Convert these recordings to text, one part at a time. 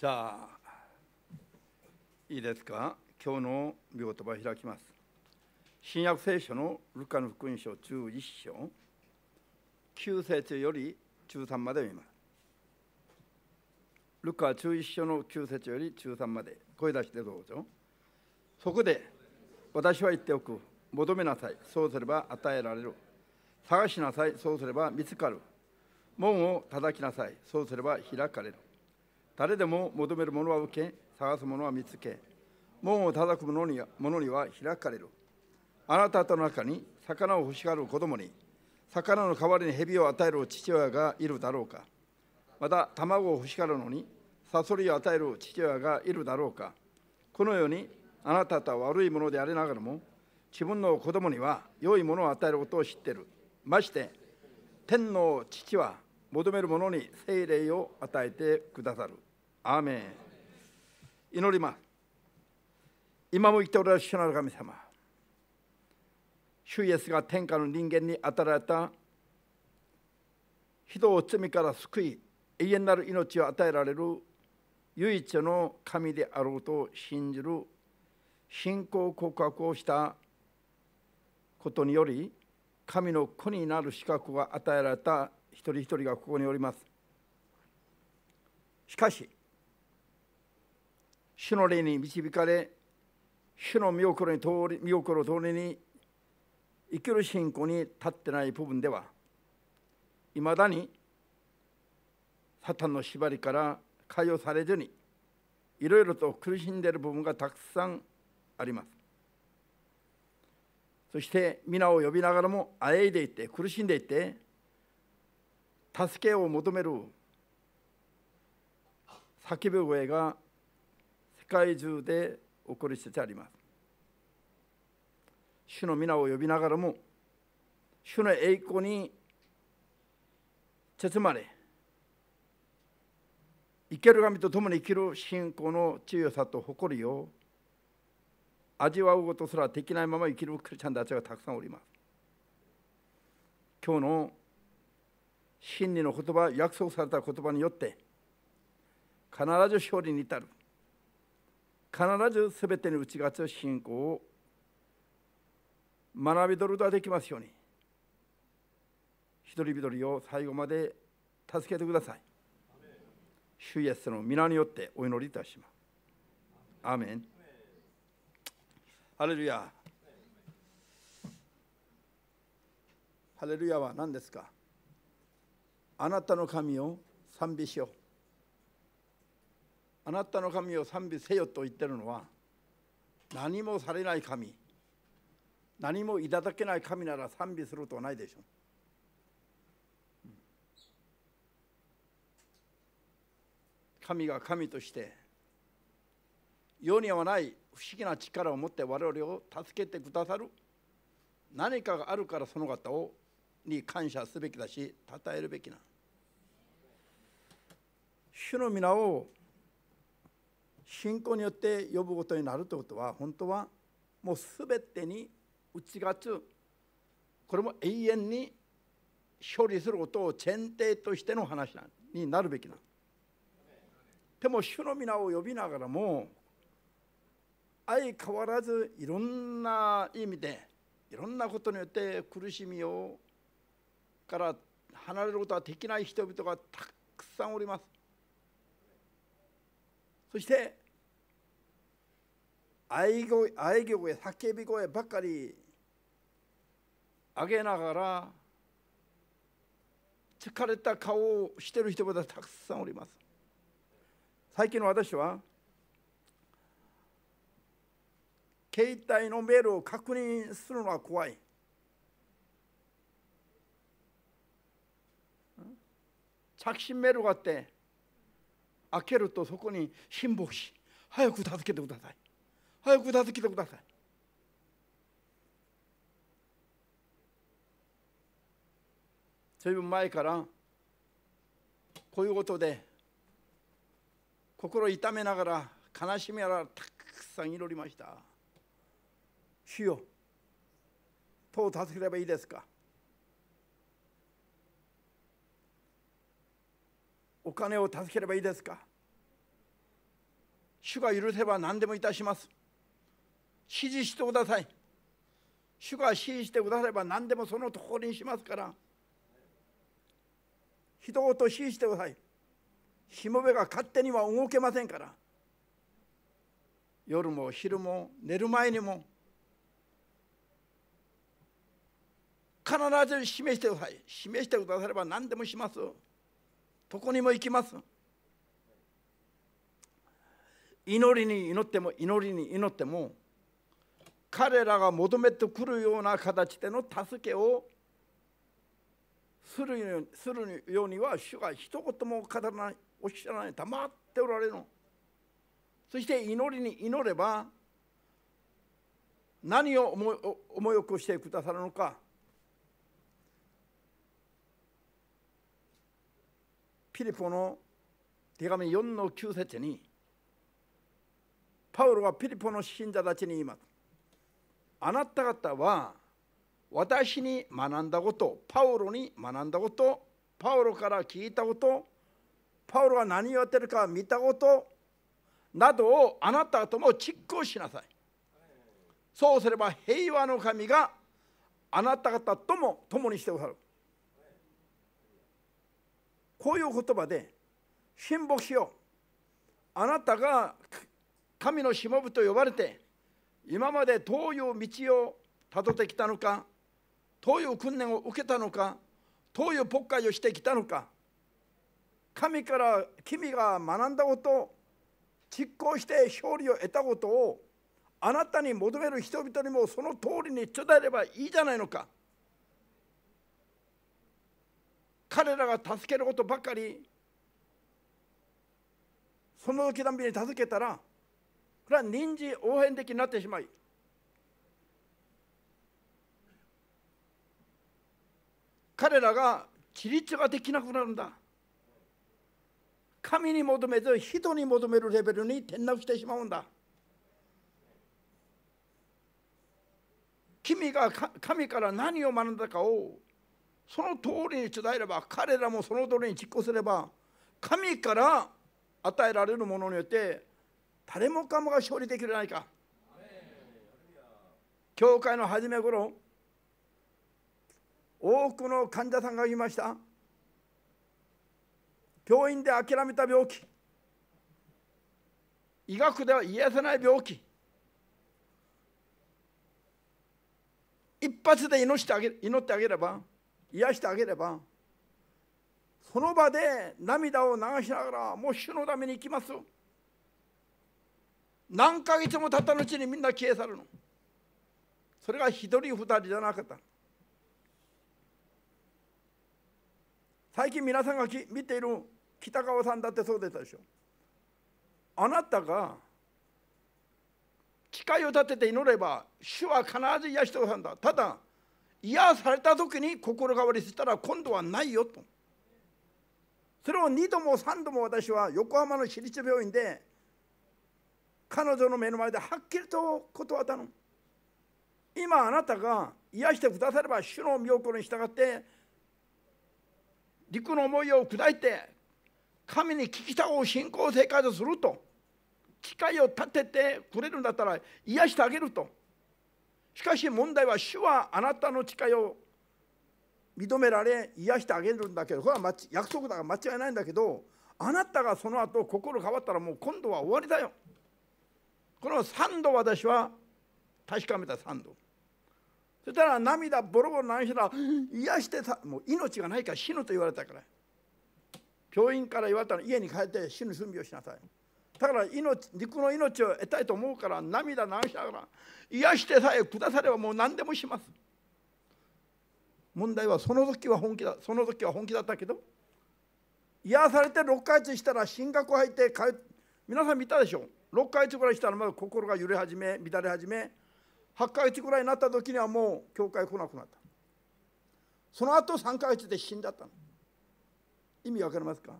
じゃあいいですか今日の御言葉開きます新約聖書のルカの福音書11章9節より中3まで見ますルカ11章の9節より中3まで声出してどうぞそこで私は言っておく求めなさいそうすれば与えられる探しなさいそうすれば見つかる門を叩きなさいそうすれば開かれる誰でも求めるものは受け、探すものは見つけ、門を叩く者に者には開かれる。あなたとの中に魚を欲しがる子供に、魚の代わりに蛇を与える父親がいるだろうか。また、卵を欲しがるのに、サソリを与える父親がいるだろうか。このように、あなたとは悪いものでありながらも、自分の子供には良いものを与えることを知っている。まして、天の父は求める者に精霊を与えてくださる。アーメン祈ります今も生きておられる主なる神様主イエスが天下の人間に与えられた人を罪から救い永遠なる命を与えられる唯一の神であろうと信じる信仰告白をしたことにより神の子になる資格が与えられた一人一人がここにおります。しかし主の霊に導かれ主の見心に通り見心通りに生きる信仰に立ってない部分ではいまだにサタンの縛りから解放されずにいろいろと苦しんでいる部分がたくさんありますそして皆を呼びながらもあえいでいて苦しんでいて助けを求める叫ぶ声が界中で起こりつつあります主の皆を呼びながらも主の栄光に包まれ生ける神と共に生きる信仰の強さと誇りを味わうことすらできないまま生きるクリスチャンたちがたくさんおります。今日の真理の言葉、約束された言葉によって必ず勝利に至る。必ず全てに打ち勝つ信仰を学び取ることができますように一人一人を最後まで助けてください主イエスの皆によってお祈りいたしますアーメンハレルヤハレルヤは何ですかあなたの神を賛美しようあなたの神を賛美せよと言ってるのは何もされない神何もいただけない神なら賛美することはないでしょう神が神として世にはない不思議な力を持って我々を助けてくださる何かがあるからその方をに感謝すべきだし称えるべきな主の皆を信仰によって呼ぶことになるということは本当はもう全てに打ち勝つこれも永遠に処理することを前提としての話になるべきなでも主の皆を呼びながらも相変わらずいろんな意味でいろんなことによって苦しみをから離れることはできない人々がたくさんおります。そして愛声語声叫び声ばかり上げながら疲れた顔をしてる人がたくさんおります最近の私は携帯のメールを確認するのは怖い着信メールがあって開けるとそこに神牧師早く助けてください早く助けてください随分前からこういうことで心痛めながら悲しみならたくさん祈りました主よ党を助ければいいですかお金を助ければいいですか主が許せば何でもいたします指示してください主が指示してくだされば何でもそのところにしますからひと言指示してくださいしもべが勝手には動けませんから夜も昼も寝る前にも必ず示してください示してくだされば何でもしますどこにも行きます祈りに祈っても祈りに祈っても彼らが求めてくるような形での助けをするよするようには主が一言も語らないおっしゃらない黙っておられるのそして祈りに祈れば何を思い起こしてくださるのかピリポの手紙4の9節にパウロはピリポの信者たちに言いますあなた方は私に学んだことパウロに学んだことパウロから聞いたことパウロは何をやってるか見たことなどをあなたとも実行しなさいそうすれば平和の神があなた方とも共にしてくださるこういう言葉で親睦しよあなたが神のしもぶと呼ばれて今までどういう道をたどってきたのかどういう訓練を受けたのかどういう牧会をしてきたのか神から君が学んだこと実行して勝利を得たことをあなたに求める人々にもその通りに伝えればいいじゃないのか。彼らが助けることばかりその時だびに助けたらこれは臨時応変的になってしまい彼らが自立ができなくなるんだ神に求めず人に求めるレベルに転落してしまうんだ君が神から何を学んだかをその通りに伝えれば彼らもその通りに実行すれば神から与えられるものによって誰もかもが勝利できるじゃないか教会の初め頃多くの患者さんが言いました病院で諦めた病気医学では癒せない病気一発で命ってあげ祈ってあげれば癒してあげればその場で涙を流しながらもう主のために行きます何ヶ月も経った後にみんな消え去るのそれが一人二人じゃなかった最近皆さんがき見ている北川さんだってそうでしたでしょあなたが機械を立てて祈れば主は必ず癒してくださるんだただ癒された時に心変わりしたら今度はないよとそれを2度も3度も私は横浜の私立病院で彼女の目の前ではっきりと断ったの今あなたが癒してくだされば主の御心に従って陸の思いを砕いて神に聞きたを信仰生活すると機会を立ててくれるんだったら癒してあげると。しかし問題は主はあなたの誓いを認められ癒してあげるんだけどこれは約束だから間違いないんだけどあなたがその後心変わったらもう今度は終わりだよ。この3度私は確かめた3度。そしたら涙ボロボロ流したら癒してさもう命がないから死ぬと言われたから病院から言われたら家に帰って死ぬ準備をしなさい。だから命肉の命を得たいと思うから涙流しながら癒してさえくださればもう何でもします問題はその時は本気だその時は本気だったけど癒されて6ヶ月したら進学入って帰皆さん見たでしょ6ヶ月ぐらいしたらまだ心が揺れ始め乱れ始め8ヶ月ぐらいになった時にはもう教会来なくなったその後3ヶ月で死んじゃったの意味わかりますか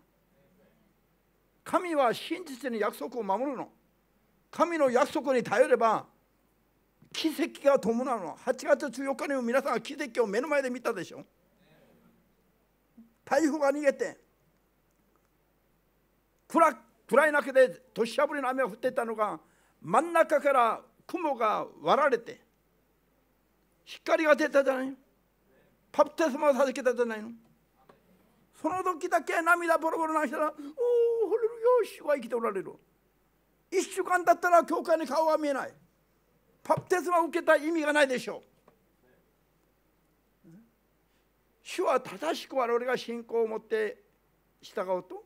神は真実に約束を守るの神の約束に頼れば奇跡が伴うの8月14日にも皆さんが奇跡を目の前で見たでしょ台風が逃げて暗暗い中で土砂降りの雨が降っていたのが真ん中から雲が割られて光が出たじゃないのパプテスマを授けたじゃないのその時だけ涙ボロボロ泣人が「お主は生きておられる1週間だったら教会に顔は見えないパプテスマを受けた意味がないでしょう主は正しく我々が信仰を持って従うと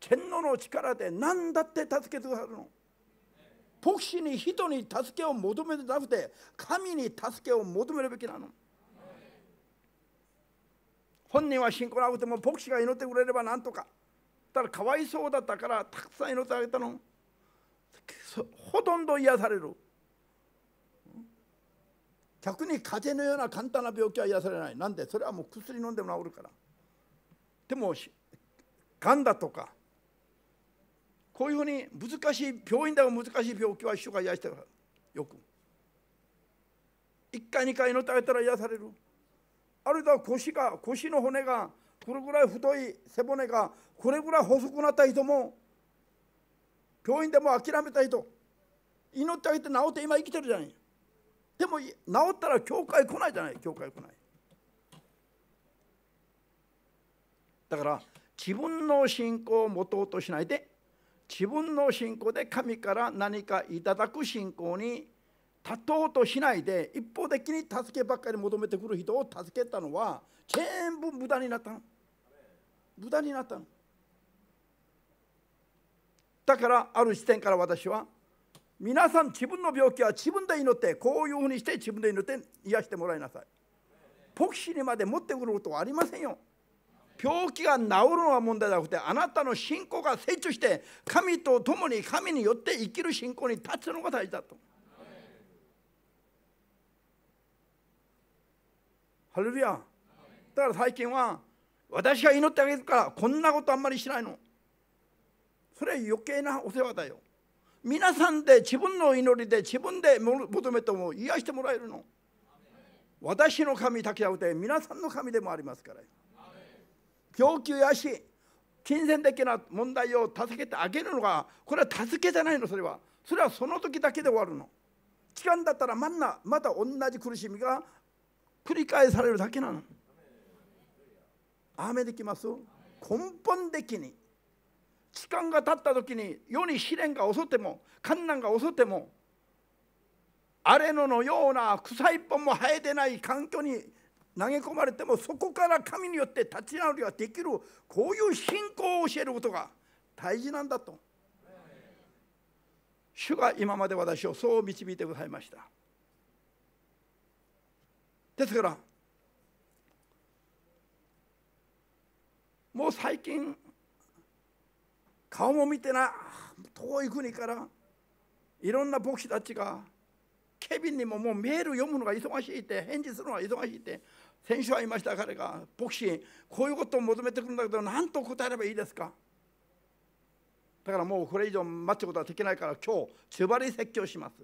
天皇の力で何だって助けてくださるの牧師に人に助けを求めてなくて神に助けを求めるべきなの本人は信仰なくても牧師が祈ってくれれば何とかたらかわいそうだったからたくさん祈ってあげたのほとんど癒される逆に風邪のような簡単な病気は癒されないなんでそれはもう薬飲んでも治るからでもがんだとかこういうふうに難しい病院では難しい病気は一緒が癒してるよく1回2回祈ってあげたら癒されるあるいは腰が腰の骨がこれぐらい太い背骨がこれぐらい細くなった人も病院でも諦めた人祈ってあげて治って今生きてるじゃないでも治ったら教会来ないじゃない教会来ないだから自分の信仰を持とうとしないで自分の信仰で神から何かいただく信仰に立とうとしないで一方的に助けばっかり求めてくる人を助けたのは全部無駄になったの。駄になったのだからある視点から私は皆さん自分の病気は自分で祈ってこういうふうにして自分で祈って癒してもらいなさいポキシにまで持ってくることはありませんよ病気が治るのは問題じゃなくてあなたの信仰が成長して神と共に神によって生きる信仰に立つのが大事だとハレルヤだから最近は私が祈ってあげるからこんなことあんまりしないのそれは余計なお世話だよ皆さんで自分の祈りで自分で求めても癒してもらえるの私の神だけじゃなくて皆さんの神でもありますから供給やし金銭的な問題を助けてあげるのがこれは助けじゃないのそれはそれはその時だけで終わるの期間だったらまんなまた同じ苦しみが繰り返されるだけなの雨できます根本的に時間が経った時に世に試練が襲っても観難が襲ってもあれののような草一本も生えてない環境に投げ込まれてもそこから神によって立ち直りができるこういう信仰を教えることが大事なんだと主が今まで私をそう導いてございましたですからもう最近顔も見てない遠い国からいろんな牧師たちがケビンにももうメール読むのが忙しいって返事するのが忙しいって先週は言いました彼が牧師こういうことを求めてくるんだけど何と答えればいいですかだからもうこれ以上待つことはできないから今日つばり説教します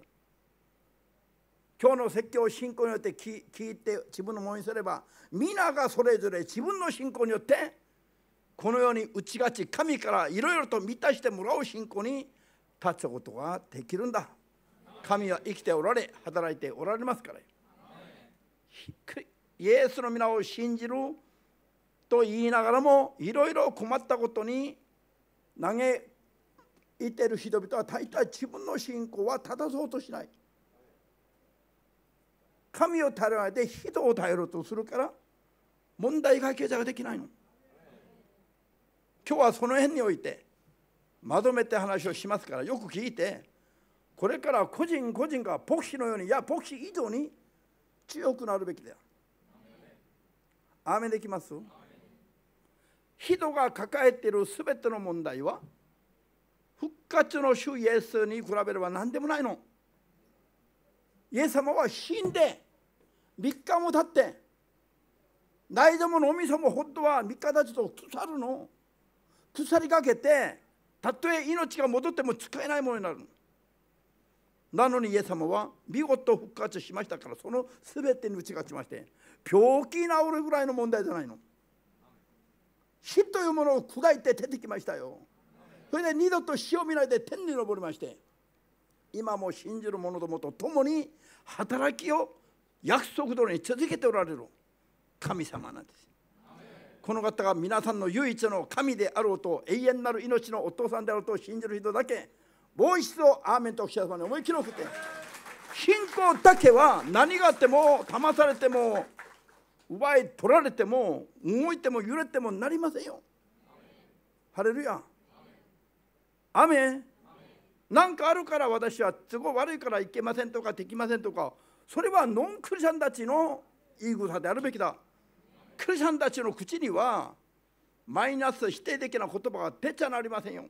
今日の説教を信仰によって聞いて自分のものにすれば皆がそれぞれ自分の信仰によってこのように打ちがち神からいろいろと満たしてもらう信仰に立つことができるんだ神は生きておられ働いておられますからイエスの皆を信じると言いながらもいろいろ困ったことに嘆いてる人々は大体自分の信仰は正そうとしない神を頼られて人を頼ろうとするから問題解決ができないの。今日はその辺においてまとめて話をしますからよく聞いてこれから個人個人が牧師のようにいや牧師以上に強くなるべきだよ。アーメンできます人が抱えているすべての問題は復活の主イエスに比べれば何でもないの。イエス様は死んで3日も経って内臓も脳みそも本当は3日経ちと腐るの腐りかけてたとえ命が戻っても使えないものになるなのにイエス様は見事復活しましたからその全てに打ち勝ちまして病気治るぐらいの問題じゃないの死というものを砕いて出てきましたよそれで二度と死を見ないで天に昇りまして今も信じる者どもと共に働きを約束通りに続けておられる神様なんですこの方が皆さんの唯一の神であろうと永遠なる命のお父さんであると信じる人だけもう一度アーメンとおっしゃ様に思い切り送って信仰だけは何があっても騙されても奪い取られても動いても揺れてもなりませんよハレルヤ雨なんかあるから私は都合悪いから行けませんとかできませんとかそれはノンクリスチャンたちの言い草であるべきだクリスチャンたちの口にはマイナス否定的な言葉が出ちゃなりませんよ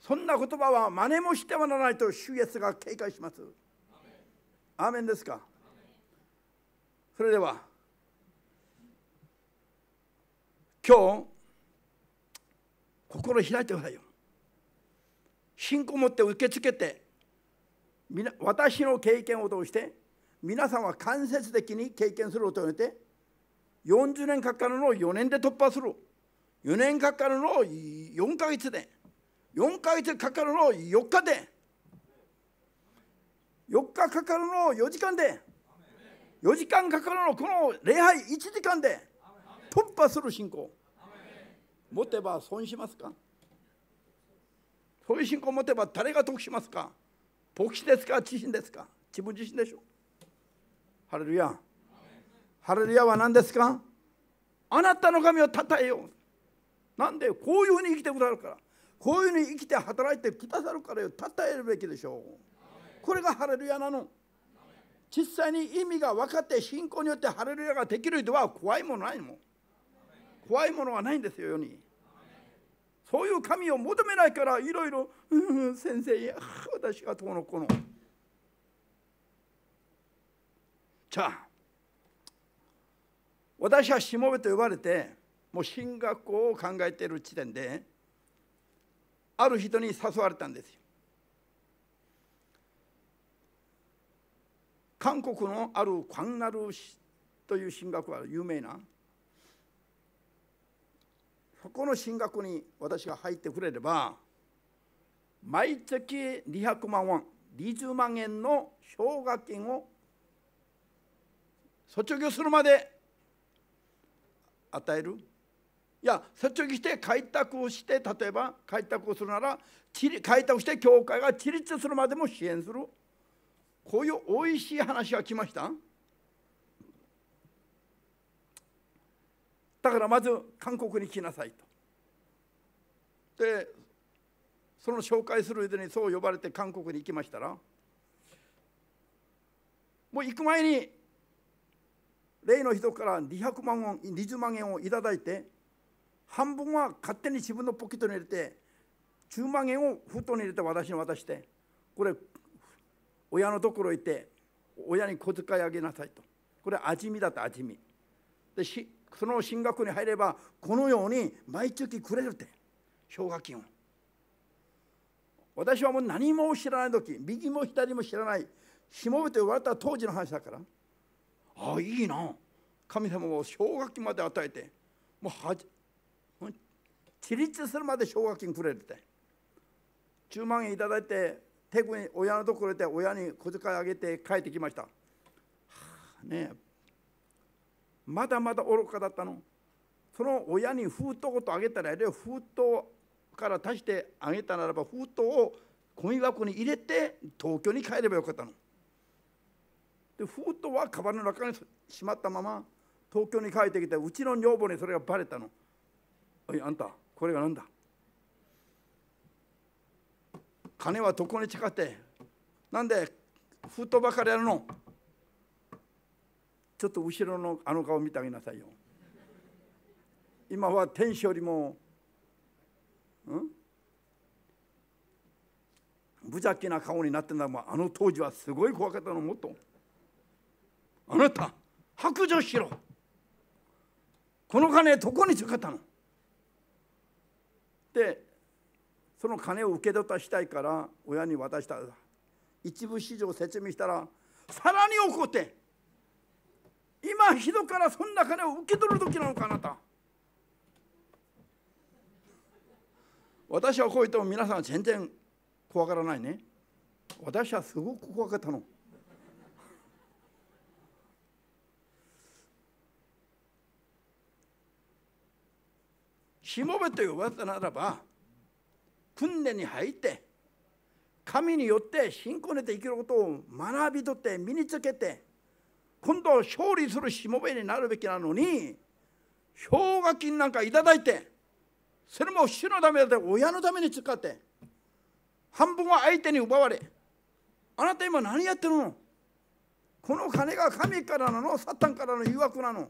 そんな言葉は真似もしてはならないと主イエスが警戒しますアーメンですかそれでは今日心開いてくださいよ信仰を持って受け付けて私の経験を通して皆さんは間接的に経験することによって40年かかるのを4年で突破する4年かかるのを4ヶ月で4ヶ月かかるのを4日で4日かかるのを4時間で4時間かかるのこの礼拝1時間で突破する信仰持てば損しますかそういう信仰を持てば誰が得しますか牧師ですか知身ですか自分自身でしょハレルヤハレルヤは何ですかあなたの神をたたえよう。なんでこういうふうに生きてくださるからこういうふうに生きて働いてくださるからよたたえるべきでしょう。これがハレルヤなの。実際に意味が分かって信仰によってハレルヤができる人は怖いものないもん。怖いものはないんですよ世に。そういう神を求めないからいろいろ「ううん先生私がどうのこの」じゃあ私はしもべと呼ばれてもう進学校を考えている時点である人に誘われたんですよ韓国のあるカンナルという進学は有名なそこの進学に私が入ってくれれば毎月200万ウォン20万円の奨学金を卒業するまで与えるいや率直して開拓をして例えば開拓をするなら開拓して教会が自立するまでも支援するこういうおいしい話が来ましただからまず韓国に来なさいとでその紹介する間にそう呼ばれて韓国に行きましたらもう行く前に例の人から200万円20万円をいただいて半分は勝手に自分のポケットに入れて10万円を布団に入れて私に渡してこれ親のところ行って親に小遣いあげなさいとこれ味見だった味見でしその進学に入ればこのように毎月くれるって奨学金を私はもう何も知らない時右も左も知らないしもべと言われた当時の話だからああいいな神様を奨学金まで与えてもうはじ自立するまで奨学金くれるって10万円頂いて手に親のところて親に小遣いあげて帰ってきました、はあ、ねまだまだ愚かだったのその親に封筒ごとあげたらあれ封筒から足してあげたならば封筒をゴミ箱に入れて東京に帰ればよかったの。で封筒はカバンの中にしまったまま東京に帰ってきてうちの女房にそれがバレたの「おいあんたこれが何だ金はどこに近ってなんで封筒ばかりやるのちょっと後ろのあの顔見てあげなさいよ今は天使よりもうん無邪気な顔になってんだもんあの当時はすごい怖かったのもっと。あなた白状しろこの金どこに使ったのでその金を受け取ったしたいから親に渡した一部市場説明したらさらに怒って今ひどからそんな金を受け取る時なのかあなた私はこう言っても皆さんは全然怖がらないね私はすごく怖かったの。しもべと呼ばれたならば訓練に入って神によって信仰にて生きることを学び取って身につけて今度勝利するしもべになるべきなのに氷河金なんか頂いてそれも主のためで親のために使って半分は相手に奪われあなた今何やってるのこの金が神からなのサタンからの誘惑なの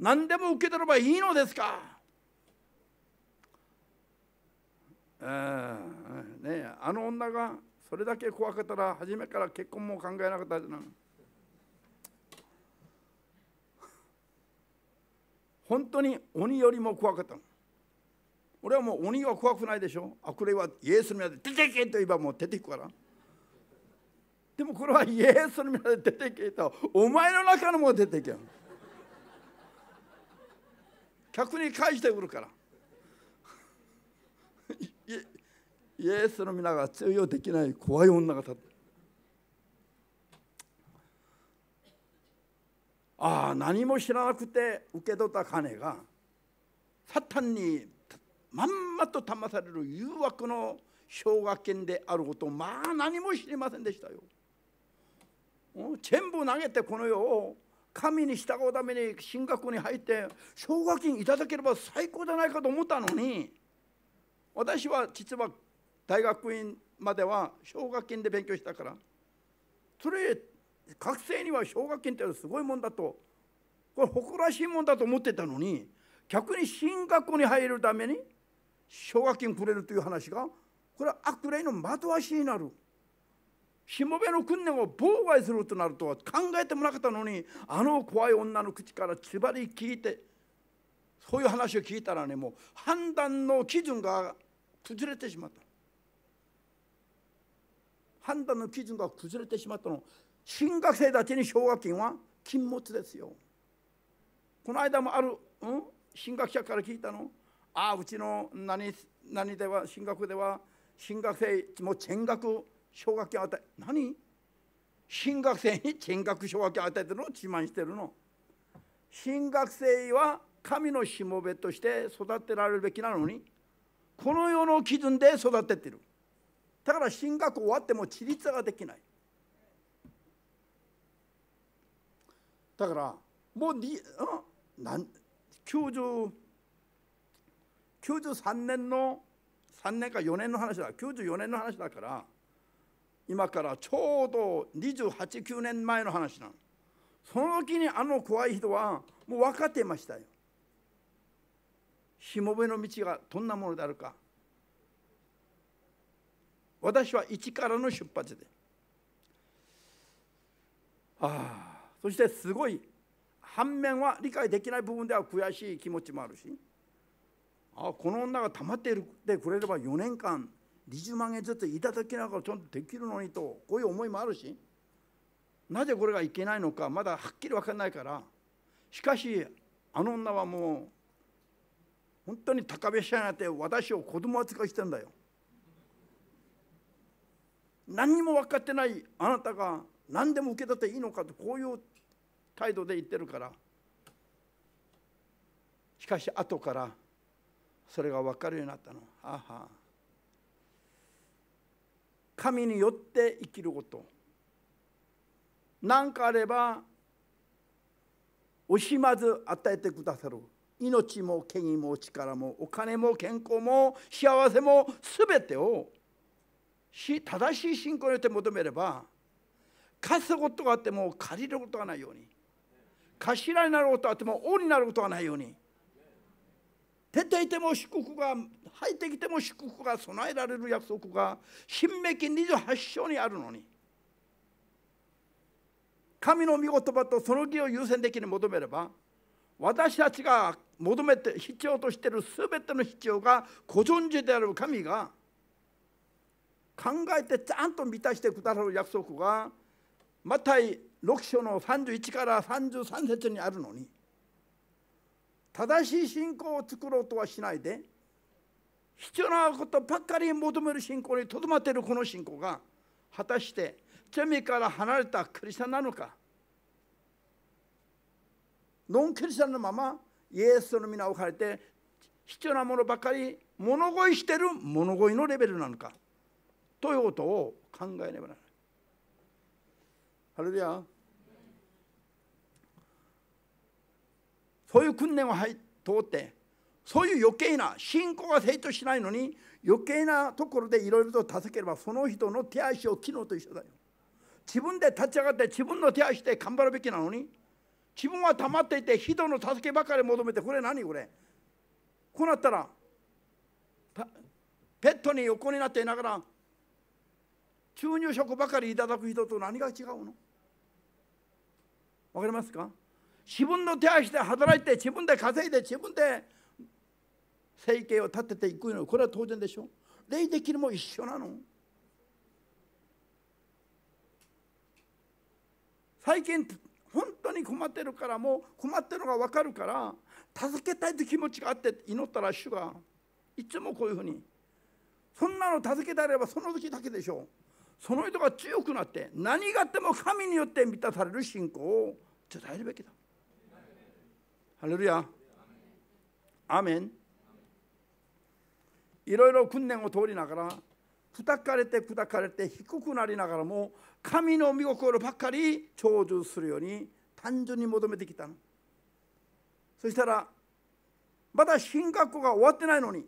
何でも受け取ればいいのですかあ,、ね、あの女がそれだけ怖かったら初めから結婚も考えなかったじゃない本当に鬼よりも怖かった俺はもう鬼は怖くないでしょあこれはイエスの皆で出てけと言えばもう出ていくからでもこれはイエスの皆で出てけとお前の中のも出てけ客に返してくるからイエスの皆が通用できない怖い女が立ってああ何も知らなくて受け取った金がサタンにまんまと騙される誘惑の奨学金であることまあ何も知りませんでしたよ。全部投げてこの世を神に従うために進学校に入って奨学金いただければ最高じゃないかと思ったのに私は実は大学院までは奨学金で勉強したからそれ学生には奨学金ってすごいもんだとこれ誇らしいもんだと思ってたのに逆に進学校に入るために奨学金くれるという話がこれは悪霊の惑わしになるしもべの訓練を妨害するとなるとは考えてもなかったのにあの怖い女の口からつばり聞いてそういう話を聞いたらねもう判断の基準が崩れてしまった判断の基準が崩れてしまったの進学生たちに奨学金は禁物ですよこの間もある、うん、進学者から聞いたのああうちの何何では進学では進学生も全額奨学金与え何進学生に全額奨学金与えてるの自慢してるの進学生は神のしもべとして育てられるべきなのにこの世の基準で育ててるだから進学終わっても自立ができないだからもうになん9 3年の3年か4年の話だ94年の話だから今からちょうど289年前の話なのその時にあの怖い人はもう分かってましたよしもべの道がどんなものであるか私は一からの出発でああそしてすごい反面は理解できない部分では悔しい気持ちもあるしあこの女が溜まっていてくれれば4年間20万円ずついただきながらちゃんとできるのにとこういう思いもあるしなぜこれがいけないのかまだはっきり分かんないからしかしあの女はもう本当に高飛車になって私を子供扱いしてんだよ。何にも分かってないあなたが何でも受け取っていいのかとこういう態度で言ってるからしかし後からそれが分かるようになったのあは神によって生きること何かあれば惜しまず与えてくださる命も権威も力もお金も健康も幸せも全てを正しい信仰によって求めれば貸すことがあっても借りることがないように頭になることがあっても王になることがないように出ていても祝福が入ってきても祝福が備えられる約束が新明記28章にあるのに神の御言葉とその義を優先的に求めれば私たちが求めて必要としている全ての必要がご存知である神が考えてちゃんと満たしてくださる約束がまた6章の31から33節にあるのに正しい信仰を作ろうとはしないで必要なことばっかり求める信仰にとどまっているこの信仰が果たして罪から離れたクリスチャンなのかノンクリスチャンのままイエスの皆を変えて必要なものばかり物乞いしてる物乞いのレベルなのかということを考えねばならない。ハレルヤそういう訓練を通ってそういう余計な信仰が成長しないのに余計なところでいろいろと助ければその人の手足を機能と一緒だよ。自分で立ち上がって自分の手足で頑張るべきなのに自分は黙っていて人の助けばかり求めてこれ何これこうなったらペットに横になっていながら注入食ばかりいただく人と何が違うのわかりますか自分の手足で働いて自分で稼いで自分で生計を立てていくのこれは当然でしょ霊的にも一緒なの最近本当に困ってるからもう困ってるのが分かるから助けたいという気持ちがあって祈ったら主がいつもこういうふうにそんなの助けてあればその時だけでしょうその人が強くなって何があっても神によって満たされる信仰を伝えるべきだハレルヤアメンいろいろ訓練を通りながら砕かれて砕かれて低くなりながらも神の御心ばっかり長寿するように単純に求めてきたのそしたらまだ進学校が終わってないのに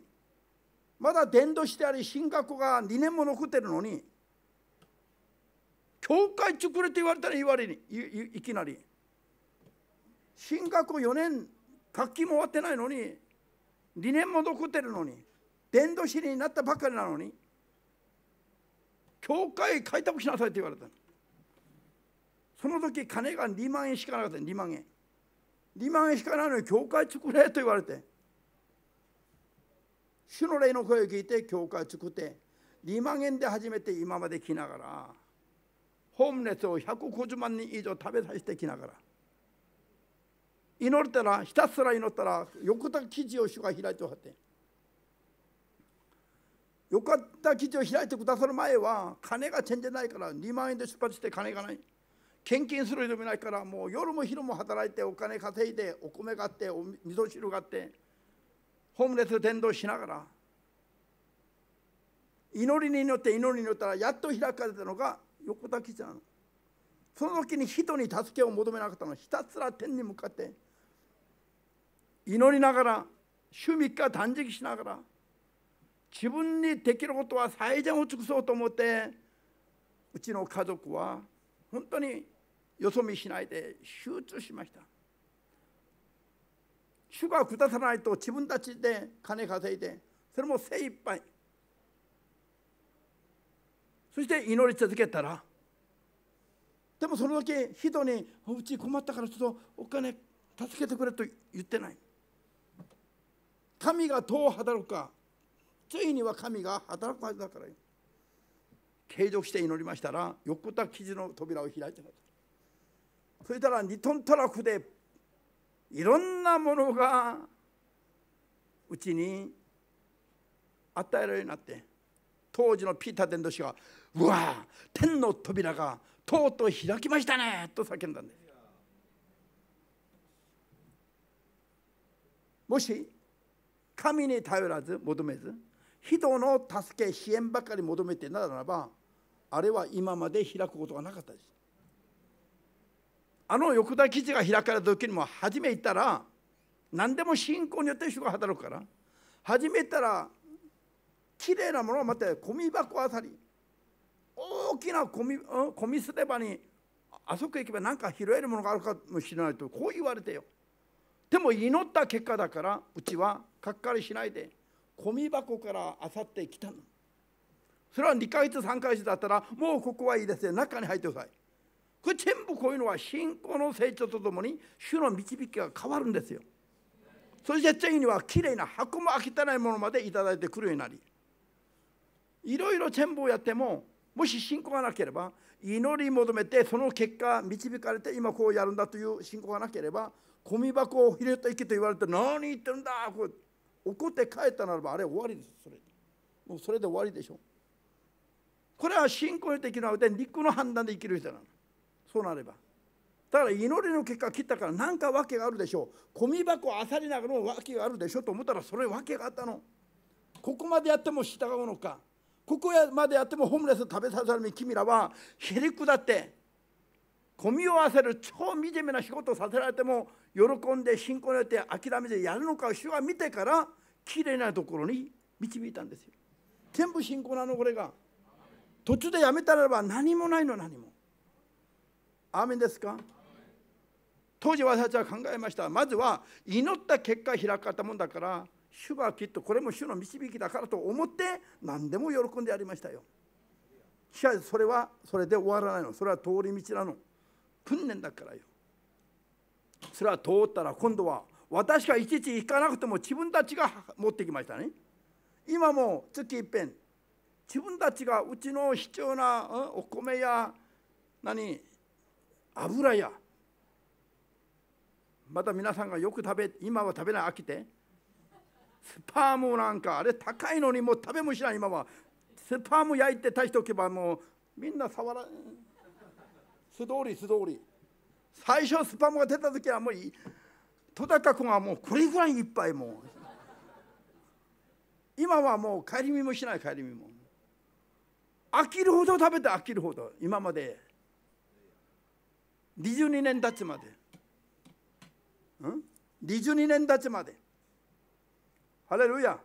まだ伝道してあり進学校が2年も残ってるのに教会作れと言われたら言われにいきなり進学4年学期も終わってないのに理念も残ってるのに伝道師になったばかりなのに教会開拓しなさいと言われたその時金が2万円しかなかった2万円2万円しかないのに教会作れと言われて主の霊の声を聞いて教会作って2万円で初めて今まで来ながらホームレスを150万人以上食べさせてきながら祈ったらひたすら祈ったら横田記事を主が開いておはって横た記事を開いてくださる前は金が全然ないから2万円で出発して金がない献金する人もいないからもう夜も昼も働いてお金稼いでお米買ってお味噌汁買ってホームレス伝道しながら祈りに祈って祈りに祈ったらやっと開かれたのが横田けじゃんその時に人に助けを求めなかったのひたすら天に向かって祈りながら週3日断食しながら自分にできることは最善を尽くそうと思ってうちの家族は本当によそ見しないで集中しました主が下さないと自分たちで金稼いでそれも精一杯そして祈り続けたらでもその時け人に「うち困ったからちょっとお金助けてくれ」と言ってない神がどう働くかついには神が働くはずだから継続して祈りましたら横田記事の扉を開いてそしたら2トントラックでいろんなものがうちに与えられるようになって当時のピーター伝道師がうわ天の扉がとうとう開きましたねと叫んだんですもし神に頼らず求めず人の助け支援ばかり求めてならばあれは今まで開くことがなかったですあの横田基地が開かれた時にも初め行ったら何でも信仰によって人が働くから始めたらきれいなものをまたゴミ箱あたり大きなゴミゴミ捨て場にあそこ行けば何か拾えるものがあるかもしれないとこう言われてよでも祈った結果だからうちはかっかりしないでゴミ箱からあさって来たのそれは2ヶ月3ヶ月だったらもうここはいいですよ中に入ってくださいこれ全部こういうのは信仰の成長とともに主の導きが変わるんですよそして次にはきれいな箱も開けたないものまでいただいてくるようになりいろいろ全部をやってももし信仰がなければ祈り求めてその結果導かれて今こうやるんだという信仰がなければゴミ箱を入れていけと言われて何言ってるんだこう怒って帰ったならばあれ終わりですそれもうそれで終わりでしょこれは信仰にできるので肉の判断で生きる人なのそうなればだから祈りの結果切ったから何か訳があるでしょうゴミ箱をあさりながらの訳があるでしょと思ったらそれ訳があったのここまでやっても従うのかここまでやってもホームレス食べさせるために君らはへりくだって混み合わせる超惨めな仕事をさせられても喜んで信仰によって諦めてやるのかを主は見てからきれいなところに導いたんですよ全部信仰なのこれが途中でやめたらば何もないの何もアーメンですか当時私たちは考えましたまずは祈った結果開かれたもんだから主はきっとこれも主の導きだからと思って何でも喜んでやりましたよ。しかしそれはそれで終わらないのそれは通り道なの訓練だからよ。それは通ったら今度は私がいちいち行かなくても自分たちが持ってきましたね。今も月いっぺん自分たちがうちの必要なお米や何油やまた皆さんがよく食べ今は食べない飽きてスパムなんかあれ高いのにもう食べもしない今はスパム焼いて足しておけばもうみんな触ら素通り素通り最初スパムが出た時はもういい戸高君はもうこれぐらいいっぱいもう今はもう帰り見もしない帰り見も飽きるほど食べて飽きるほど今まで22年経つまで、うん、22年経つまで할렐루ヤ。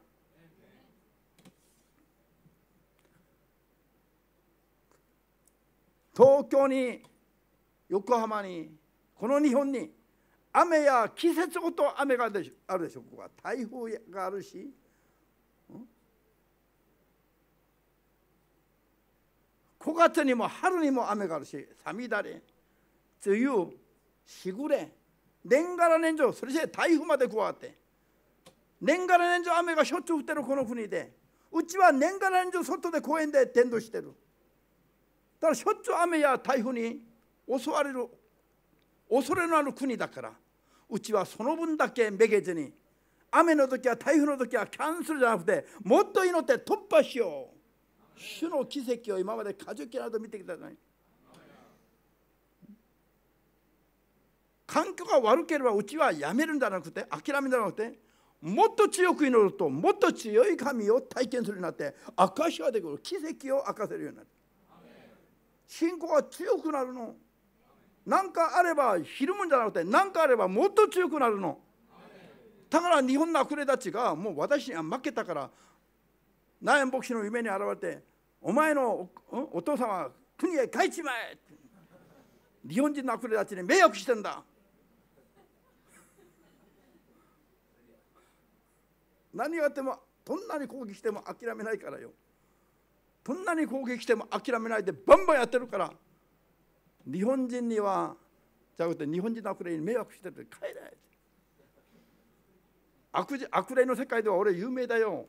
東京に横浜にこの日本に雨や季節ごと雨があるでしょここは台風があるし、うん、月にも春にも雨があるし寒だれ梅雨しぐれ年がら年中それじゃ台風まで加わって年がら年中雨がしょっちゅう降ってるこの国でうちは年がら年中外で公園で伝道してるだからしょっちゅう雨や台風に襲われる恐れのある国だからうちはその分だけめげずに雨の時は台風の時はキャンセルじゃなくてもっと祈って突破しよう主の奇跡を今まで家族きなど見てきたじゃない環境が悪ければうちはやめるんじゃなくて諦めるんじゃなくてもっと強く祈るともっと強い神を体験するようになって証しができる奇跡を明かせるようになる信仰が強くなるの何かあればひるむんじゃなくて何かあればもっと強くなるのだから日本のあくれたちがもう私には負けたからナエン牧師の夢に現れてお前のお父様は国へ帰っちまえ日本人のあくれたちに迷惑してんだ何があってもどんなに攻撃しても諦めないからよどんなに攻撃しても諦めないでバンバンやってるから日本人にはじゃなくて日本人の悪霊に迷惑してる帰れ悪悪霊の世界では俺有名だよ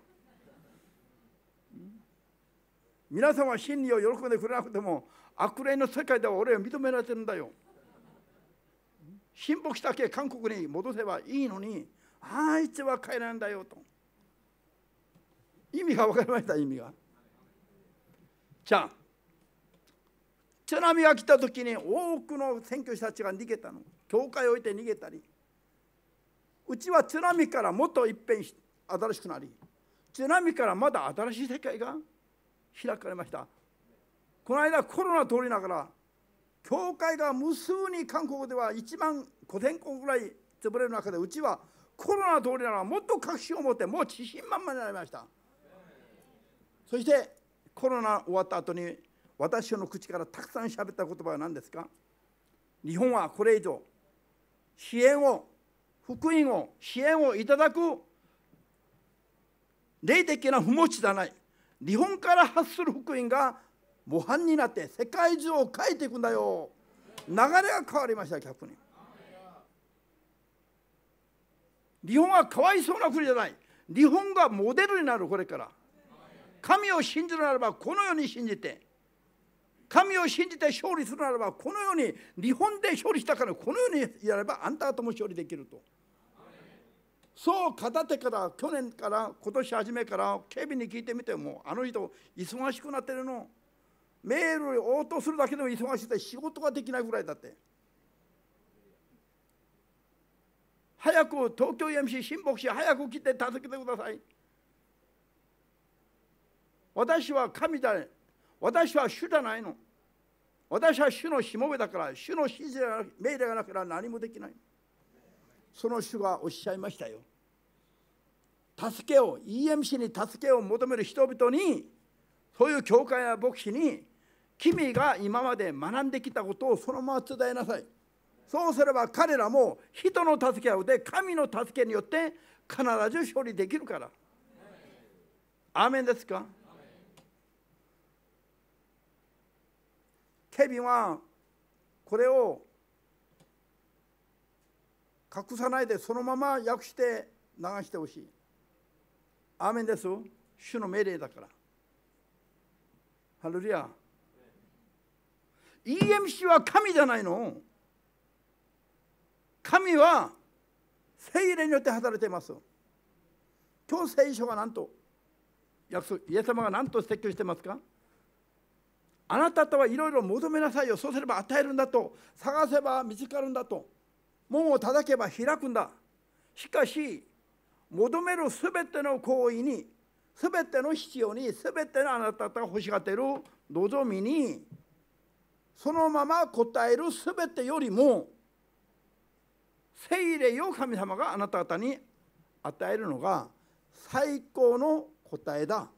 皆さんは真理を喜んでくれなくても悪霊の世界では俺は認められてるんだよ親睦たけ韓国に戻せばいいのにあいつは帰らんだよと意味が分かりました意味が。じゃあ津波が来た時に多くの選挙者たちが逃げたの教会を置いて逃げたりうちは津波からもっといっぺん新しくなり津波からまだ新しい世界が開かれましたこの間コロナ通りながら教会が無数に韓国では1万5,000個ぐらい潰れる中でうちはコロナ通りながらもっと確信を持ってもう自信満々になりました。そしてコロナ終わった後に私の口からたくさん喋った言葉は何ですか日本はこれ以上支援を福音を支援をいただく霊的な不持ちじゃない日本から発する福音が模範になって世界中を変えていくんだよ流れが変わりました逆に日本はかわいそうな国じゃない日本がモデルになるこれから神を信じるならばこのように信じて神を信じて勝利するならばこのように日本で勝利したからこのようにやればあんた方も勝利できるとそう片手から去年から今年初めから警備に聞いてみてもあの人忙しくなってるのメールを応答するだけでも忙しくて仕事ができないぐらいだって早く東京 MC 新牧師早く来て助けてください私は神だ、ね、私は主じゃないの。私は主のしもべだから、主の指示が命令がなければ何もできない。その主がおっしゃいましたよ。助けを、EMC に助けを求める人々に、そういう教会や牧師に、君が今まで学んできたことをそのまま伝えなさい。そうすれば彼らも人の助け合うで神の助けによって必ず勝利できるから。アーメンですかケビンはこれを隠さないでそのまま訳して流してほしい。アーメンです。主の命令だから。ハルルア。EMC は神じゃないの。神は聖霊によって働いています。今日聖書がなんと約束、イエス様が何と説教してますかあなたとはいろいろ求めなさいよそうすれば与えるんだと探せば見つかるんだと門を叩けば開くんだしかし求めるすべての行為にすべての必要にすべてのあなた方が欲しがっている望みにそのまま答えるすべてよりも聖霊を神様があなた方に与えるのが最高の答えだ。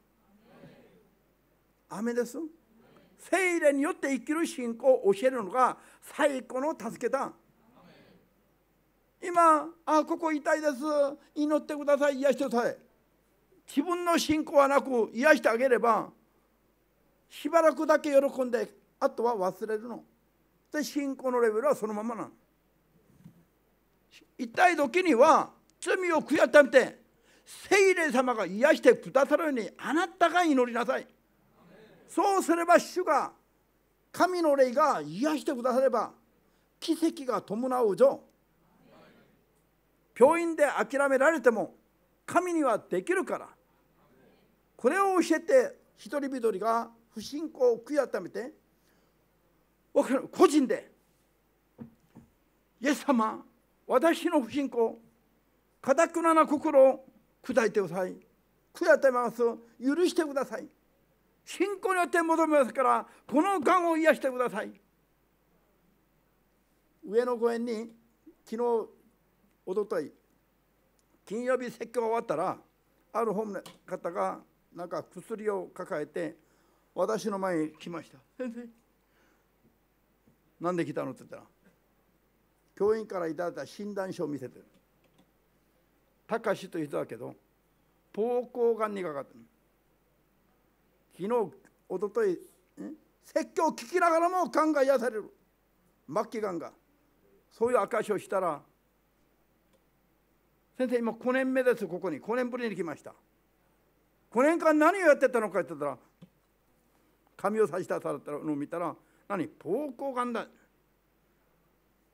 雨です。精霊によって生きる信仰を教えるのが最高の助けだ今あここ痛いです祈ってください癒してください自分の信仰はなく癒してあげればしばらくだけ喜んであとは忘れるので信仰のレベルはそのままなの痛い時には罪を悔やっためて聖霊様が癒してくださるようにあなたが祈りなさいそうすれば主が神の霊が癒してくだされば奇跡が伴うぞ病院で諦められても神にはできるからこれを教えて一人一人が不信仰を悔い改めて個人で「イエス様私の不信仰かたくなな心を砕いてください悔い改めます許してください信仰によって求めますからこのがんを癒してください上野公園に昨日おととい金曜日説教が終わったらあるホームの方がなんか薬を抱えて私の前に来ました「先生なんで来たの?」って言ったら教員から頂いた診断書を見せてる「たかし」という人だけど膀胱がんにかかってる。昨日おととい説教を聞きながらもがんが癒される末期がんがそういう証しをしたら先生今5年目ですここに5年ぶりに来ました5年間何をやってたのかって言ったら髪を差し出されたのを見たら何膀胱がんだ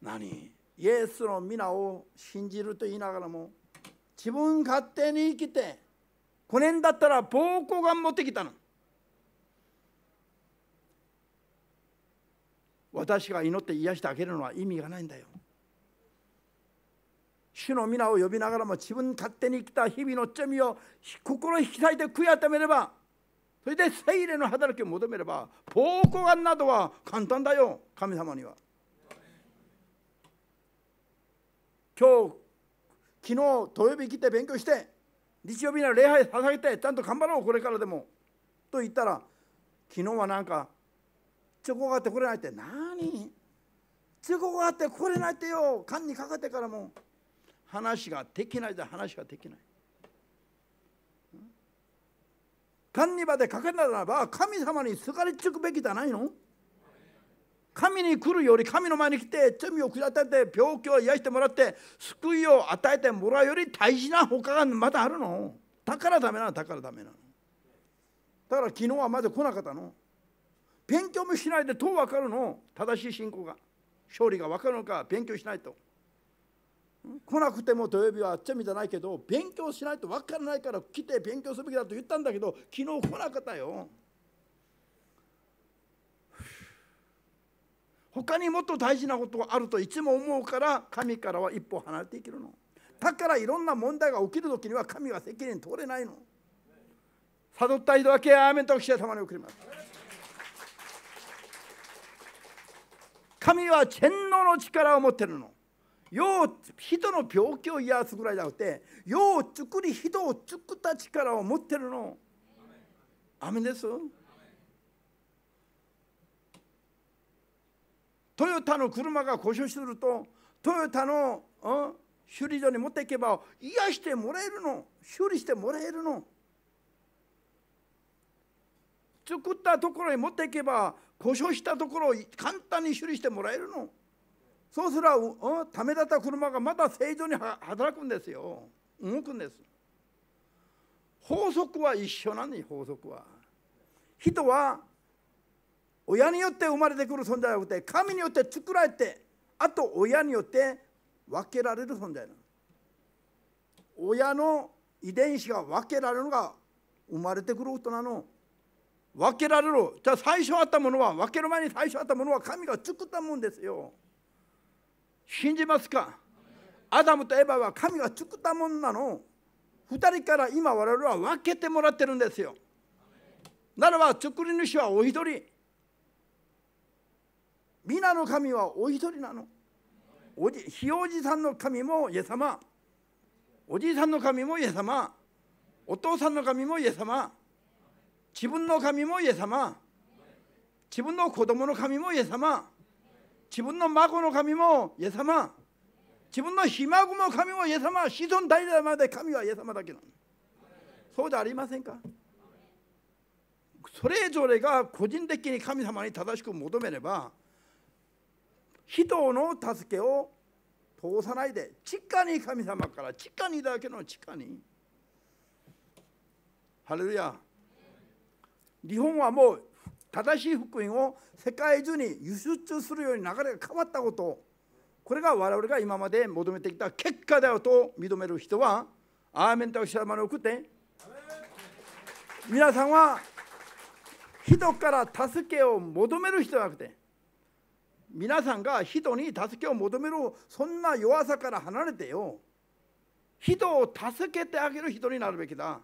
何イエスの皆を信じると言いながらも自分勝手に生きて5年だったら膀胱がん持ってきたの私が祈って癒してあげるのは意味がないんだよ主の皆を呼びながらも自分勝手に生きた日々の罪を心引き裂いて悔い改めればそれで聖霊の働きを求めれば暴行んなどは簡単だよ神様には今日昨日土曜日来て勉強して日曜日には礼拝捧げてちゃんと頑張ろうこれからでもと言ったら昨日はなんかちょこがってこれないって何に通行があってこれないってよ缶にかかってからも話ができないで話ができない管理までかけるならば神様にすがりつくべきじゃないの神に来るより神の前に来て罪を下って病気を癒してもらって救いを与えてもらうより大事な他がまだあるのだからダメなのだからダメなのだから昨日はまだ来なかったの勉強もしないでどう分かるの正しい信仰が勝利が分かるのか勉強しないと来なくても土曜日はあっちゃみじゃないけど勉強しないと分からないから来て勉強すべきだと言ったんだけど昨日来なかったよ他にもっと大事なことがあるといつも思うから神からは一歩離れていけるのだからいろんな問題が起きるときには神は責任取れないの悟った人だけアーメンとしてたまに送ります神は洗脳の力を持ってるのよう人の病気を癒すぐらいじゃなくてよう作り人を作った力を持ってるのアメですトヨタの車が故障するとトヨタの、うん、修理所に持っていけば癒してもらえるの修理してもらえるの作ったところに持っていけば故障したところを簡単に修理してもらえるのそうすらば、うん、ためだった車がまた正常に働くんですよ動くんです法則は一緒なんに、法則は人は親によって生まれてくる存在じゃなくて神によって作られてあと親によって分けられる存在なの親の遺伝子が分けられるのが生まれてくることなの分けられるじゃあ最初あったものは分ける前に最初あったものは神が作ったもんですよ信じますかアダムとエバは神が作ったもんなの2人から今我々は分けてもらってるんですよならば作り主はお一人皆の神はお一人なのおじひおじさんの神もイエス様おじいさんの神もイエス様お父さんの神もイエス様自分の神もイエス様自分の子供の神もイエス様自分の孫の神もイエス様自分のひ孫の神もイエス様子孫代々まで神はイエス様だけなのそうじゃありませんかそれぞれが個人的に神様に正しく求めれば人の助けを通さないで直に神様から直にだけの直にハレルヤ日本はもう正しい福音を世界中に輸出するように流れが変わったことこれが我々が今まで求めてきた結果だよと認める人はアーメンとおマ様を送って皆さんは人から助けを求める人じゃなくて皆さんが人に助けを求めるそんな弱さから離れてよ人を助けてあげる人になるべきだ。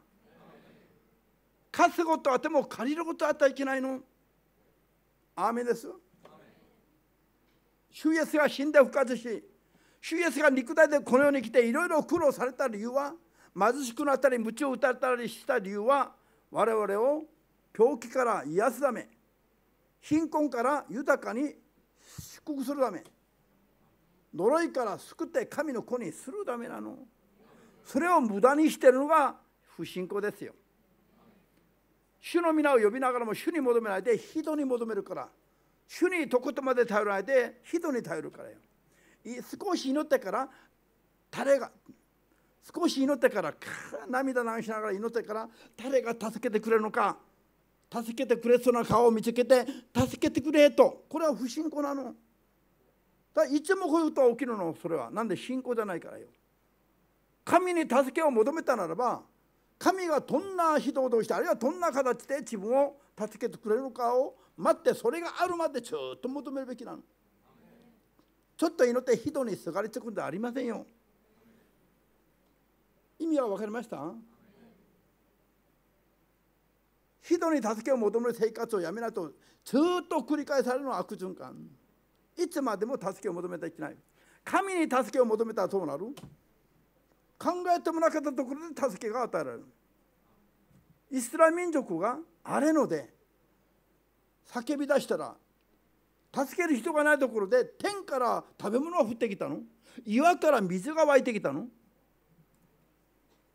貸すことあっても借りることあったらいけないの。アーメンです主イエスが死んで復活し、主イエスが肉体でこの世に来ていろいろ苦労された理由は、貧しくなったり、鞭を打たれたりした理由は、我々を狂気から癒すため、貧困から豊かに祝福するため、呪いから救って神の子にするためなの。それを無駄にしてるのが不信仰ですよ。主の皆を呼びながらも主に求めないで人に求めるから主にとことまで頼らないで人に頼るからよ少し祈ってから誰が少し祈ってから涙流しながら祈ってから誰が助けてくれるのか助けてくれそうな顔を見つけて助けてくれとこれは不信仰なのだいつもこういうことは起きるのそれはなんで信仰じゃないからよ神に助けを求めたならば神がどんな人をどうしてあるいはどんな形で自分を助けてくれるかを待ってそれがあるまでずっと求めるべきなのちょっと祈って人にすがりつくんではありませんよ意味は分かりました人に助けを求める生活をやめないとずっと繰り返されるのは悪循環いつまでも助けを求めてはいけない神に助けを求めたらどうなる考えてもなかったところで助けが与えられるイスラム民族があれので叫び出したら助ける人がないところで天から食べ物が降ってきたの岩から水が湧いてきたの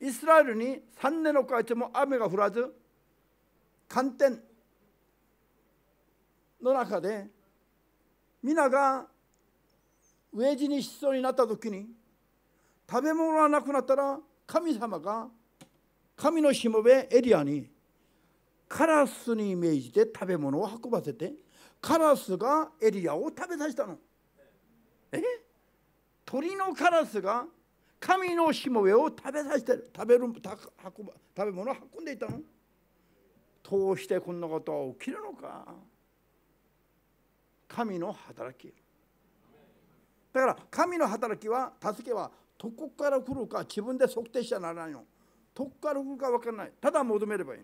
イスラエルに3年の会長も雨が降らず寒天の中で皆が飢え死にしそうになった時に食べ物がなくなったら神様が神のしもべエリアにカラスに命じて食べ物を運ばせてカラスがエリアを食べさせたの。え鳥のカラスが神のしもべを食べさせてる食べるた運ば食べ物を運んでいたの。どうしてこんなことは起きるのか。神の働き。だから神の働きは助けはどこから来るか自分で測定しちゃならないのどこから来るか分からないただ求めればいい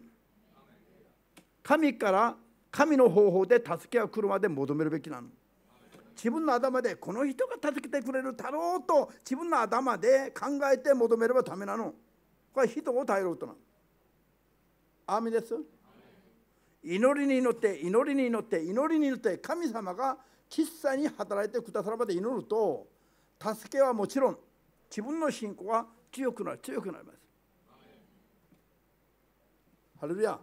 神から神の方法で助けが来るまで求めるべきなの自分の頭でこの人が助けてくれるだろうと自分の頭で考えて求めればダメなのこれは人を頼ることなのアーです祈りに祈って祈りに祈って祈りに祈って神様が実際に働いてくださるまで祈ると助けはもちろん自分の信仰は強くなる強くなりますハレルヤ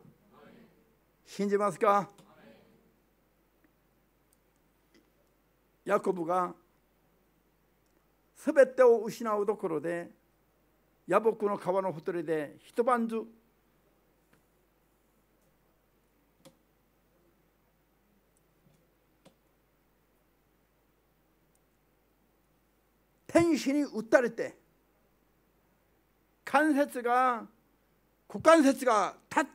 信じますかヤコブが全てを失うところで野木の川のほとりで一晩中天使に打たれて関節が股関節が立っ、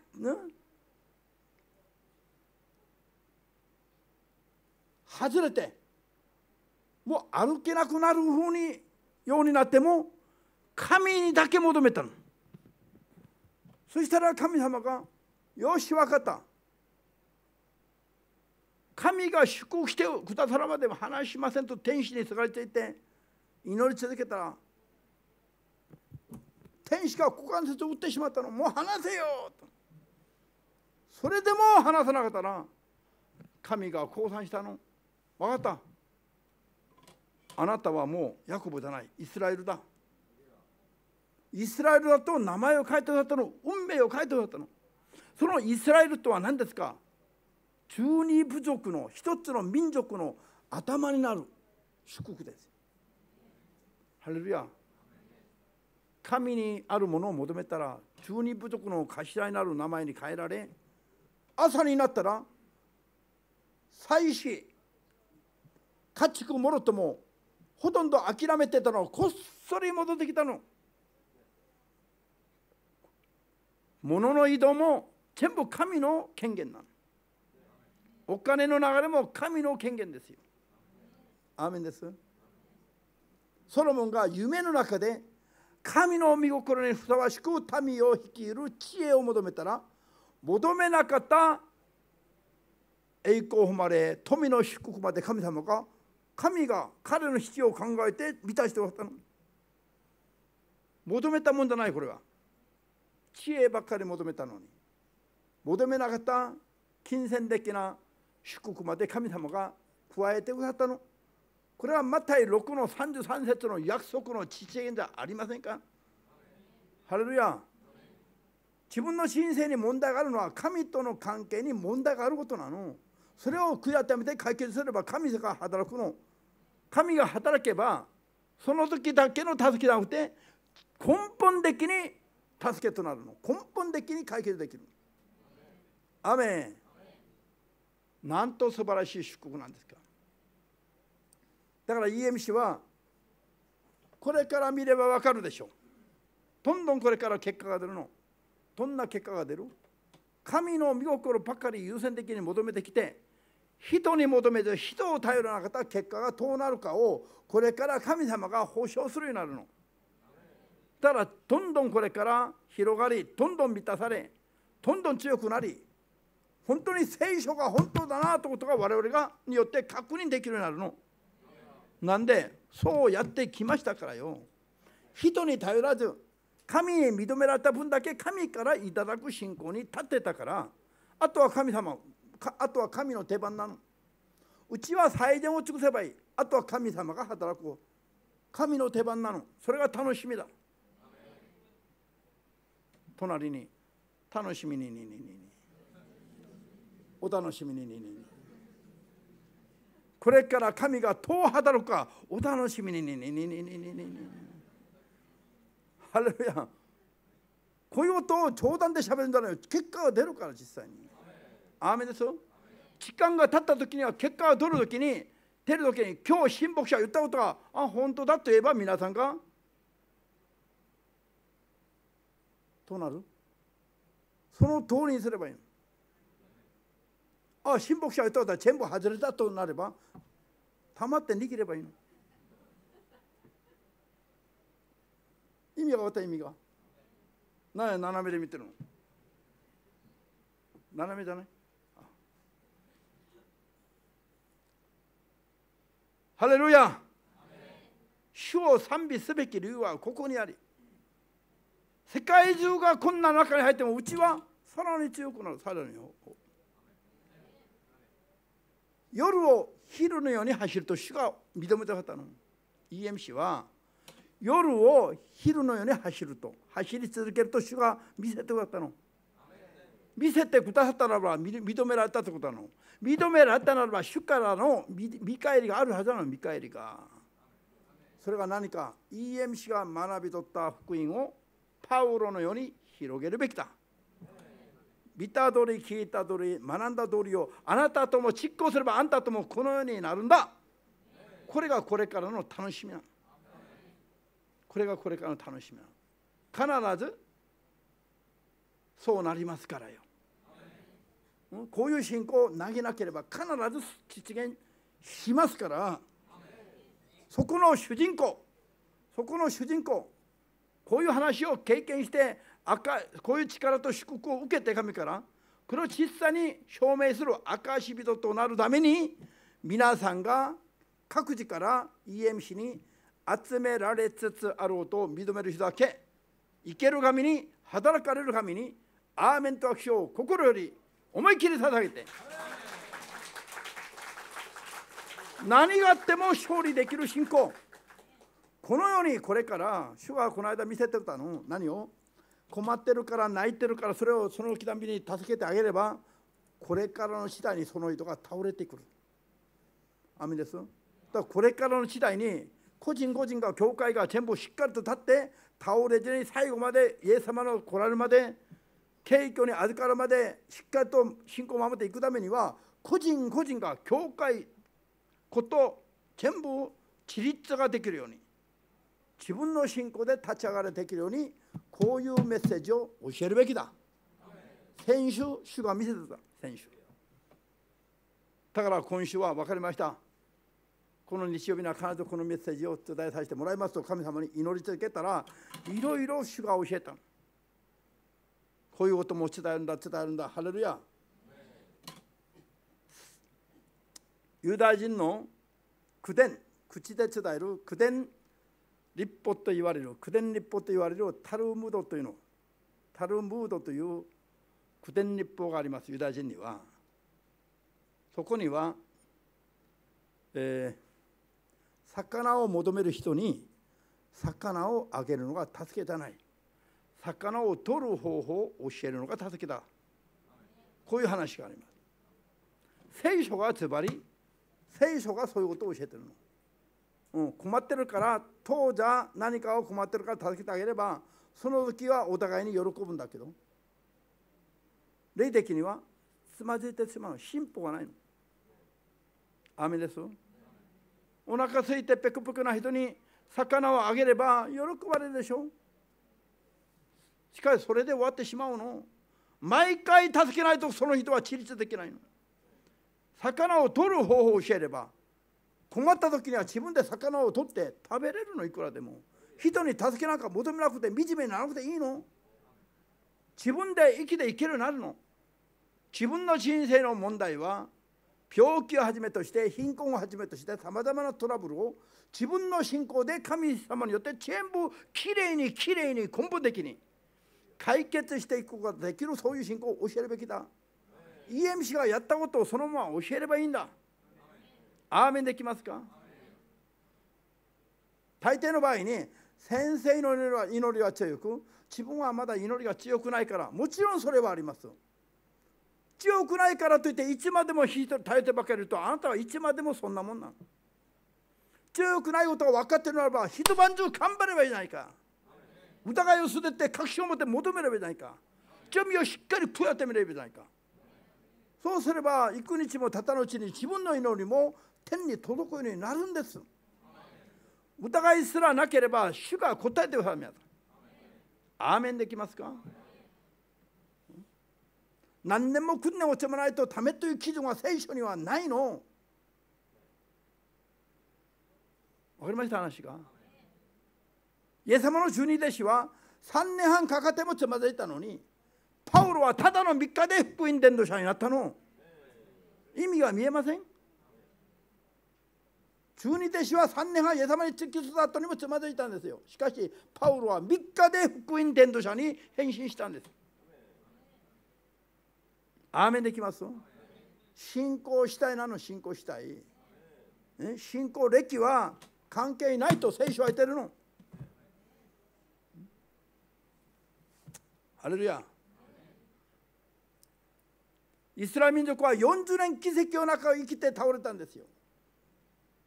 外れてもう歩けなくなるふうにようになっても神にだけ求めたのそしたら神様が「よし分かった」神が祝福してくださるまでは話しませんと天使にすがれていて祈り続けたら天使が股関節を打ってしまったのもう離せよとそれでも離さなかったら神が降参したの分かったあなたはもうヤコブじゃないイスラエルだイスラエルだと名前を変えてくだったの運命を変えてくだったのそのイスラエルとは何ですか中二部族の一つの民族の頭になる祝福ですハレルヤ神にあるものを求めたら十二部族の頭になる名前に変えられ朝になったら祭祀家畜もろともほとんど諦めてたのをこっそり戻ってきたの物の移動も全部神の権限なのお金の流れも神の権限ですよアーメンですソロモンが夢の中で神の御心にふさわしく民を率いる知恵を求めたら求めなかった栄光を誉れ富の祝福まで神様が神が彼の必要を考えて満たしておったの求めたもんじゃないこれは知恵ばっかり求めたのに求めなかった金銭的な祝福まで神様が加えてくださったの。これはマタイ6の33節の約束の父へじゃありませんかハレルヤ自分の神生に問題があるのは神との関係に問題があることなのそれを悔い改めて解決すれば神が働くの神が働けばその時だけの助けじゃなくて根本的に助けとなるの根本的に解決できるアメンなんと素晴らしい祝福なんですかだから EMC はこれから見れば分かるでしょうどんどんこれから結果が出るのどんな結果が出る神の御心ばかり優先的に求めてきて人に求めて人を頼らなかった結果がどうなるかをこれから神様が保証するようになるのだからどんどんこれから広がりどんどん満たされどんどん強くなり本当に聖書が本当だなということが我々がによって確認できるようになるのなんでそうやってきましたからよ人に頼らず神に認められた分だけ神からいただく信仰に立ってたからあとは神様あとは神の手番なのうちは最善を尽くせばいいあとは神様が働く。う神の手番なのそれが楽しみだ隣に楽しみにににににお楽しみににににこれから神がどう働くかお楽しみにハレルヤこういうことを冗談で喋るんじゃない結果が出るから実際にアーメンですよ時間が経った時には結果が出る時に出る時に今日親睦者言ったことがあ本当だと言えば皆さんがどうなるその通りにすればいいのあ親睦者が言ったことは全部外れたとなればまってげればいいの意味が分かった意味が何や斜めで見てるの斜めじゃないハレルヤ主を賛美すべき理由はここにあり世界中がこんな中に入ってもうちはさらに強くなるさらに夜を昼のように走ると主が認めたかったの EMC は夜を昼のように走ると走り続けると主が見せてくださったの見せてくださったならば認められたってことなの認められたならば主からの見返りがあるはずなの見返りがそれが何か EMC が学び取った福音をパウロのように広げるべきだ見た通り聞いた通り学んだ通りをあなたとも実行すればあんたともこのようになるんだこれがこれからの楽しみなのこれがこれからの楽しみなの必ずそうなりますからよこういう信仰を投げなければ必ず実現しますからそこの主人公そこの主人公こういう話を経験して赤こういう力と祝福を受けて神からこの実際に証明する証人となるために皆さんが各自から EMC に集められつつあろうと認める人だけ生ける神に働かれる神にアーメンと握手を心より思い切り捧げて何があっても勝利できる信仰このようにこれから主はこの間見せてたの何を困ってるから泣いてるからそれをその刻みに助けてあげればこれからの次第にその人が倒れてくる。アですだからこれからの次第に個人個人が教会が全部しっかりと立って倒れずに最後までイエス様の来られるまで敬虚に預かるまでしっかりと信仰を守っていくためには個人個人が教会こと全部自立ができるように自分の信仰で立ち上がれているようにこういうメッセージを教えるべきだ先週主が見せてた先週だから今週は分かりましたこの日曜日には必ずこのメッセージを伝えさせてもらいますと神様に祈り続けたらいろいろ主が教えたこういうことも伝えるんだ伝えるんだハレルヤユダヤ人の口伝口で伝える口伝立法と言われる古典立法と言われるタルムードというのタルムードという古典立法がありますユダヤ人にはそこには、えー、魚を求める人に魚をあげるのが助けじゃない魚を取る方法を教えるのが助けだこういう話があります聖書がつまり聖書がそういうことを教えてるのうん、困ってるから当じ何かを困ってるから助けてあげればその時はお互いに喜ぶんだけど霊的にはつまずいてしまう進歩がないの。雨ですお腹空いてペクペクな人に魚をあげれば喜ばれるでしょしかしそれで終わってしまうの毎回助けないとその人は自立できないの魚を取る方法を教えれば困った時には自分で魚を取って食べれるのいくらでも人に助けなんか求めなくて惨めにならなくていいの自分で生きていけるようになるの自分の人生の問題は病気をはじめとして貧困をはじめとしてさまざまなトラブルを自分の信仰で神様によって全部きれいにきれいに根本的に解決していくことができるそういう信仰を教えるべきだ EMC がやったことをそのまま教えればいいんだアーメンできますか大抵の場合に先生の祈りは祈りは強く自分はまだ祈りが強くないからもちろんそれはあります強くないからといっていつまでも引いて耐えてばかりいるとあなたはいつまでもそんなもんなの強くないことが分かっているならば一晩中頑張ればいいじゃないか疑いを捨てて確信を持って求めればいいじゃないか興味をしっかりとやってみればいいじゃないかそうすれば幾日もたたのうちに自分の祈りも天に届くようになるんです疑いすらなければ主が答えてくださいアーメンできますか何年も訓練をしてもらとためという基準は聖書にはないのわかりました話がイエス様の十二弟子は3年半かかってもつまずいたのにパウロはただの3日で福音伝道者になったの意味が見えません十二弟子は3年半イエス様に突き進んだにもつまずいたんですよしかしパウロは3日で福音伝道者に変身したんですアーメンできます信仰したいなの信仰したい、信仰歴は関係ないと聖書は言ってるのハレルヤイスラム民族は40年奇跡の中を生きて倒れたんですよ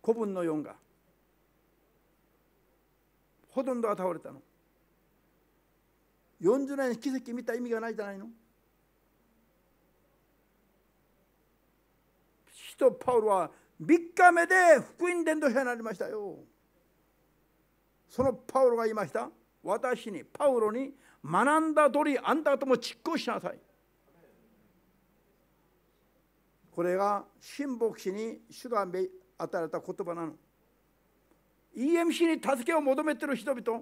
5分の4がほとんどが倒れたの40年奇跡見た意味がないじゃないの使徒パウロは3日目で福音伝道者になりましたよそのパウロが言いました私にパウロに学んだ通りあんたとも実行しなさいこれが神牧師に主が与えた言葉なの EMC に助けを求めてる人々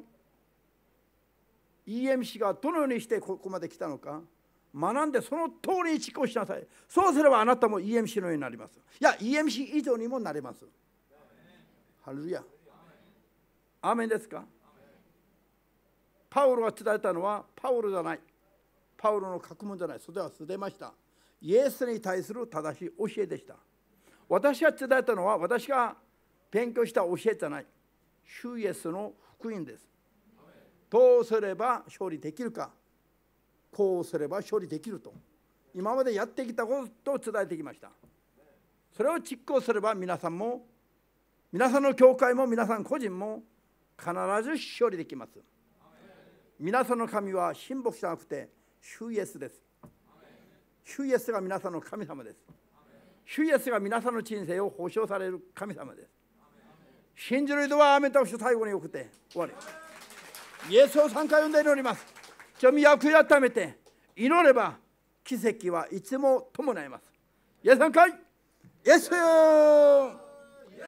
EMC がどのようにしてここまで来たのか学んでその通りに実行しなさいそうすればあなたも EMC のようになりますいや EMC 以上にもなりますハルヤアーメンですかパウロが伝えたのはパウロじゃないパウロの書くじゃないそれは捨てましたイエスに対する正しい教えでした私が伝えたのは私が勉強した教えじゃない主イエスの福音ですどうすれば勝利できるかこうすれば勝利できると今までやってきたことを伝えてきましたそれを実行すれば皆さんも皆さんの教会も皆さん個人も必ず勝利できます皆さんの神は親睦じゃなくて主イエスです主イエスが皆さんの神様です主イエスが皆さんの人生を保証される神様です信じる人はアメタを最後に送って終わりイエスを3回呼んで祈ります神役に改めて祈れば奇跡はいつも伴いますイエス3回イエスよ